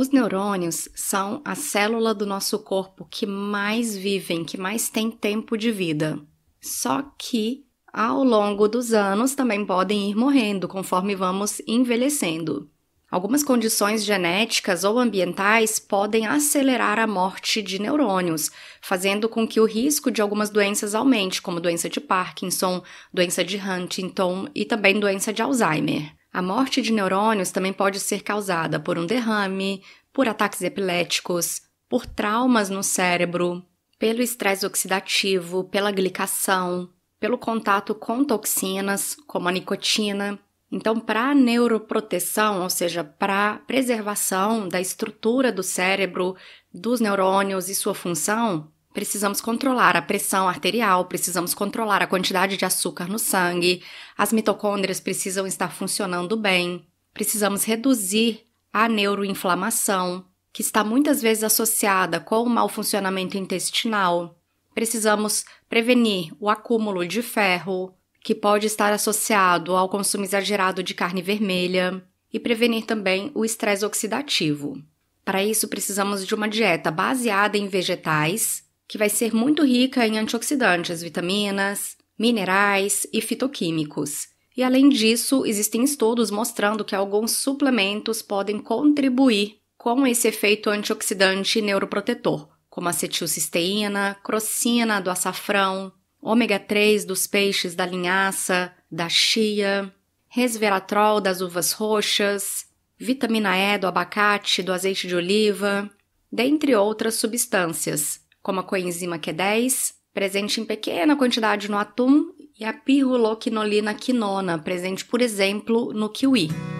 Os neurônios são a célula do nosso corpo que mais vivem, que mais tem tempo de vida. Só que ao longo dos anos também podem ir morrendo conforme vamos envelhecendo. Algumas condições genéticas ou ambientais podem acelerar a morte de neurônios, fazendo com que o risco de algumas doenças aumente, como doença de Parkinson, doença de Huntington e também doença de Alzheimer. A morte de neurônios também pode ser causada por um derrame, por ataques epiléticos, por traumas no cérebro, pelo estresse oxidativo, pela glicação, pelo contato com toxinas, como a nicotina. Então, para neuroproteção, ou seja, para preservação da estrutura do cérebro, dos neurônios e sua função, Precisamos controlar a pressão arterial, precisamos controlar a quantidade de açúcar no sangue, as mitocôndrias precisam estar funcionando bem, precisamos reduzir a neuroinflamação, que está muitas vezes associada com o mau funcionamento intestinal. Precisamos prevenir o acúmulo de ferro, que pode estar associado ao consumo exagerado de carne vermelha, e prevenir também o estresse oxidativo. Para isso, precisamos de uma dieta baseada em vegetais que vai ser muito rica em antioxidantes, vitaminas, minerais e fitoquímicos. E além disso, existem estudos mostrando que alguns suplementos podem contribuir com esse efeito antioxidante neuroprotetor, como acetilcisteína, crocina do açafrão, ômega 3 dos peixes da linhaça, da chia, resveratrol das uvas roxas, vitamina E do abacate, do azeite de oliva, dentre outras substâncias como a coenzima Q10, presente em pequena quantidade no atum, e a pirroloquinolina quinona, presente, por exemplo, no kiwi.